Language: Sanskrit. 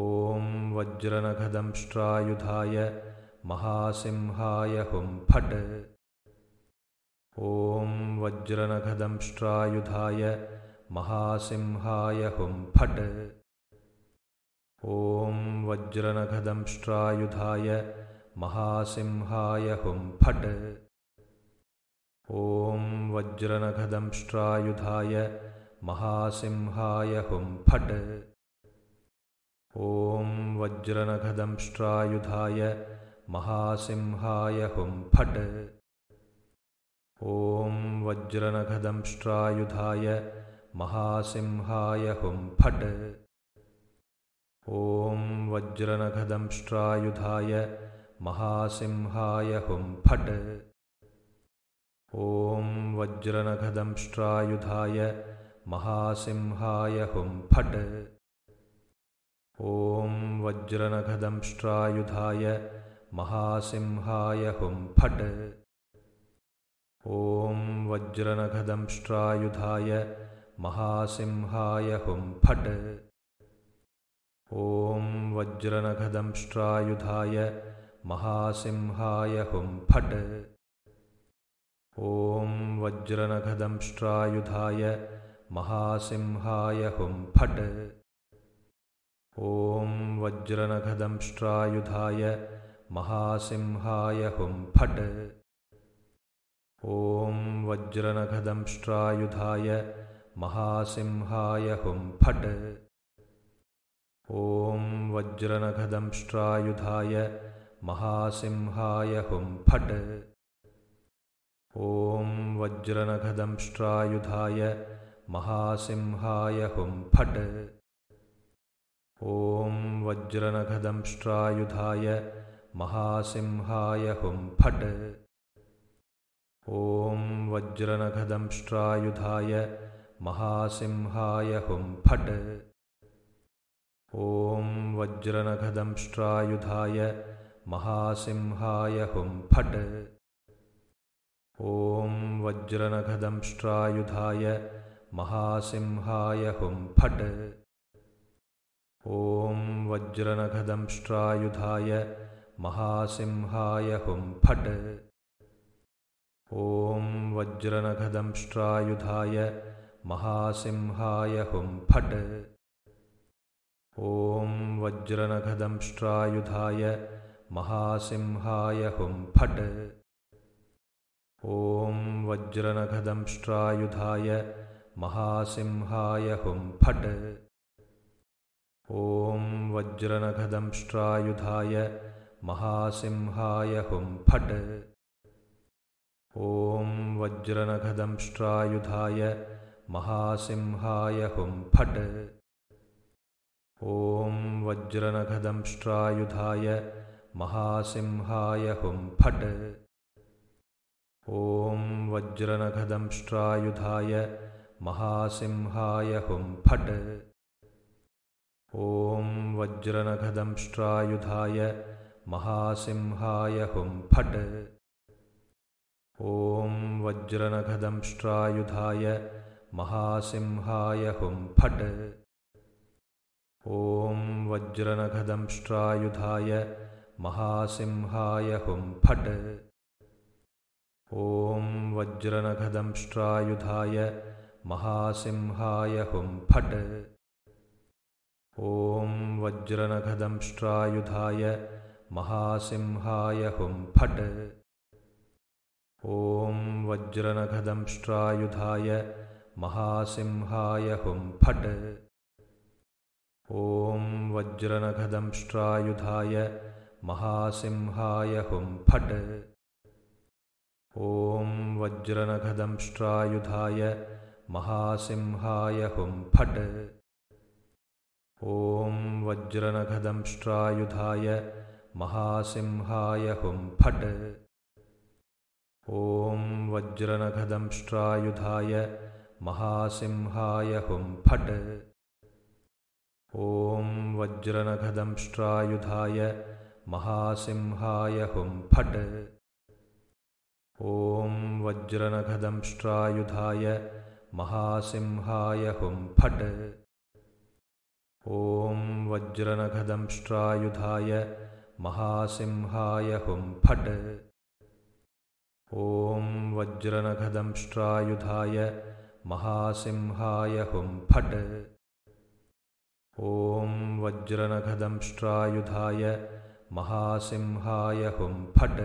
ॐ वज्रनखदंष्ट्रायुधाय महासिंहाय हुं फट् ॐ वज्रनखदंष्ट्रायुधाय महासिंहाय फट् ॐ वज्रनखदंष्ट्रायुधाय महासिंहाय फट् ॐ वज्रनखदंष्ट्रायुधाय महासिंहाय हुंफट् ॐ वज्रनखदंष्ट्रायुधाय महासिंहाय फट् ॐ वज्रनखदंष्ट्रायुधाय महासिंहाय हुं फट् ॐ वज्रनखदंष्ट्रायुधाय महासिंहाय हुं फट् ॐ वज्रनखदंष्ट्रायुधाय महासिंहाय हुं फट् वज्रनखदंष्ट्रायुधाय महासिंहाय हुं फट् ॐ वज्रनखदंष्ट्रायुधाय महासिंहाय हुं फट् ॐ वज्रनखदंष्ट्रायुधाय महासिंहाय हुं फट् ॐ वज्रनखदंष्ट्रायुधाय महासिंहाय हुं फट् ॐ वज्रनखदंष्ट्रायुधाय महासिंहाय हुं फट् ॐ वज्रनखदंष्ट्रायुधाय महासिंहाय हुं फट् ॐ वज्रनखदंष्ट्रायुधाय महासिंहाय फट् ॐ वज्रनखदंष्ट्रायुधाय महासिंहाय हुं फट् ॐ वज्रनखदंष्ट्रायुधाय महासिंहाय हुं फट् ॐ वज्रनखदंष्ट्रायुधाय महासिंहाय फट् ॐ वज्रनखदंष्ट्रायुधाय महासिंहाय फट् ॐ वज्रनखदंष्ट्रायुधाय महासिंहाय फट् ॐ वज्रनखदंष्ट्रायुधाय महासिंहाय फट् ॐ वज्रनखदंष्ट्रायुधाय महासिंहाय हुं फट् ॐ वज्रनखदंष्ट्रायुधाय महासिंहाय हुं फट् ॐ वज्रनखदंष्ट्रायुधाय महासिंहाय हुं फट् ॐ वज्रनखदंष्ट्रायुधाय महासिंहाय हुं फट् ॐ वज्रनखदंष्ट्रायुधाय महासिंहाय हुं फट् ॐ वज्रनखदंष्ट्रायुधाय महासिंहाय फट् ॐ वज्रनखदंष्ट्रायुधाय महासिंहाय फट् ॐ वज्रनखदंष्ट्रायुधाय महासिंहाय हुं फट् ॐ वज्रनखदंष्ट्रायुधाय महासिंहाय हुं फट् ॐ वज्रनखदंष्ट्रायुधाय महासिंहाय हुं फट् ॐ वज्रनखदंष्ट्रायुधाय महासिंहाय हुं फट् ॐ वज्रनखदंष्ट्रायुधाय महासिंहाय हुं फट् ॐ वज्रनखदंष्ट्रायुधाय महासिंहाय हुं फट् ॐ वज्रनखदंष्ट्रायुधाय महासिंहाय हुं फट् ॐ वज्रनखदंष्ट्रायुधाय महासिंहाय हुं फट् ॐ वज्रनखदंष्ट्रायुधाय महासिंहाय हुं फट् ॐ वज्रनखदंष्ट्रायुधाय महासिंहाय फट् ॐ वज्रनखदंष्ट्रायुधाय महासिंहाय फट् ॐ वज्रनखदंष्ट्रायुधाय महासिंहाय फट् ॐ वज्रनखदंष्ट्रायुधाय महासिंहाय फट् ॐ वज्रनखदंष्ट्रायुधाय महासिंहाय हुं फट् ॐ वज्रनखदंष्ट्रायुधाय महासिंहाय हुं फट्